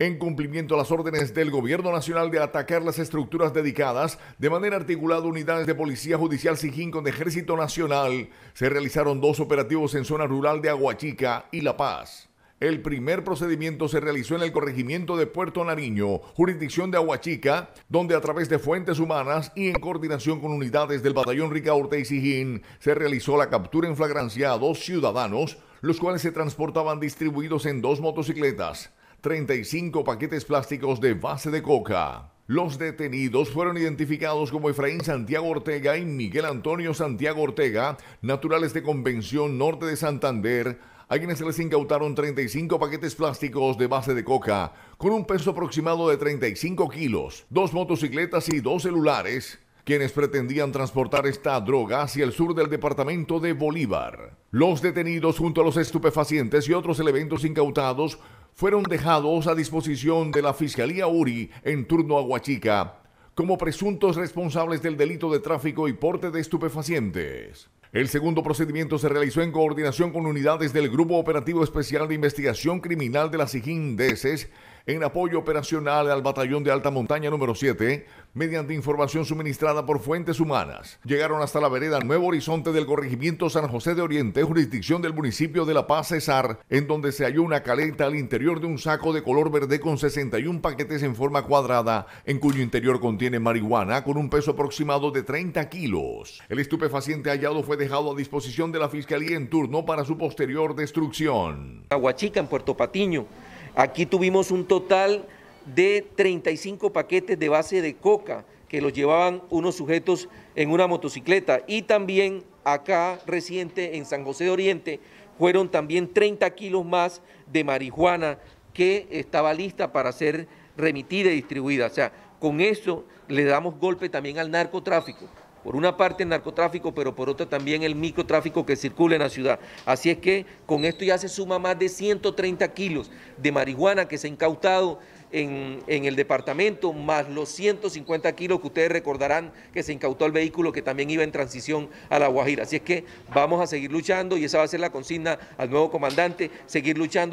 En cumplimiento a las órdenes del Gobierno Nacional de atacar las estructuras dedicadas de manera articulada unidades de Policía Judicial Sijín con Ejército Nacional, se realizaron dos operativos en zona rural de Aguachica y La Paz. El primer procedimiento se realizó en el corregimiento de Puerto Nariño, jurisdicción de Aguachica, donde a través de fuentes humanas y en coordinación con unidades del batallón Ricaurte y Sijín, se realizó la captura en flagrancia a dos ciudadanos, los cuales se transportaban distribuidos en dos motocicletas. 35 paquetes plásticos de base de coca. Los detenidos fueron identificados como Efraín Santiago Ortega y Miguel Antonio Santiago Ortega, naturales de Convención Norte de Santander, a quienes se les incautaron 35 paquetes plásticos de base de coca, con un peso aproximado de 35 kilos, dos motocicletas y dos celulares, quienes pretendían transportar esta droga hacia el sur del departamento de Bolívar. Los detenidos junto a los estupefacientes y otros elementos incautados fueron dejados a disposición de la Fiscalía URI en turno a Huachica como presuntos responsables del delito de tráfico y porte de estupefacientes. El segundo procedimiento se realizó en coordinación con unidades del Grupo Operativo Especial de Investigación Criminal de las IGINDESES en apoyo operacional al batallón de alta montaña número 7 mediante información suministrada por fuentes humanas. Llegaron hasta la vereda Nuevo Horizonte del corregimiento San José de Oriente, jurisdicción del municipio de La Paz Cesar, en donde se halló una caleta al interior de un saco de color verde con 61 paquetes en forma cuadrada, en cuyo interior contiene marihuana con un peso aproximado de 30 kilos. El estupefaciente hallado fue dejado a disposición de la Fiscalía en turno para su posterior destrucción. Aguachica, en Puerto Patiño, Aquí tuvimos un total de 35 paquetes de base de coca que los llevaban unos sujetos en una motocicleta. Y también acá reciente en San José de Oriente fueron también 30 kilos más de marihuana que estaba lista para ser remitida y distribuida. O sea, con eso le damos golpe también al narcotráfico. Por una parte el narcotráfico, pero por otra también el microtráfico que circula en la ciudad. Así es que con esto ya se suma más de 130 kilos de marihuana que se ha incautado en, el departamento, más los 150 kilos que ustedes recordarán que se incautó el vehículo que también iba en transición a La Guajira. Así es que vamos a seguir luchando y esa va a ser la consigna al nuevo comandante, seguir luchando.